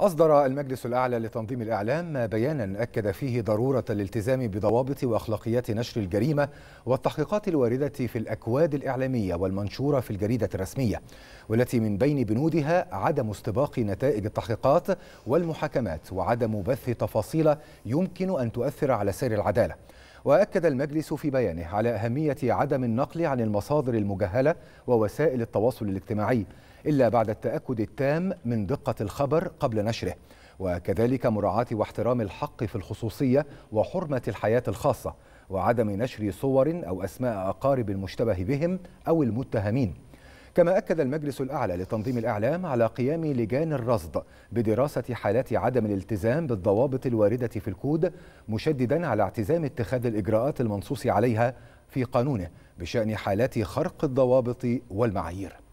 أصدر المجلس الأعلى لتنظيم الإعلام بيانا أكد فيه ضرورة الالتزام بضوابط وأخلاقيات نشر الجريمة والتحقيقات الواردة في الأكواد الإعلامية والمنشورة في الجريدة الرسمية والتي من بين بنودها عدم استباق نتائج التحقيقات والمحاكمات وعدم بث تفاصيل يمكن أن تؤثر على سير العدالة وأكد المجلس في بيانه على أهمية عدم النقل عن المصادر المجهلة ووسائل التواصل الاجتماعي إلا بعد التأكد التام من دقة الخبر قبل نشره وكذلك مراعاة واحترام الحق في الخصوصية وحرمة الحياة الخاصة وعدم نشر صور أو أسماء أقارب المشتبه بهم أو المتهمين كما أكد المجلس الأعلى لتنظيم الإعلام على قيام لجان الرصد بدراسة حالات عدم الالتزام بالضوابط الواردة في الكود مشددا على اعتزام اتخاذ الإجراءات المنصوص عليها في قانونه بشأن حالات خرق الضوابط والمعايير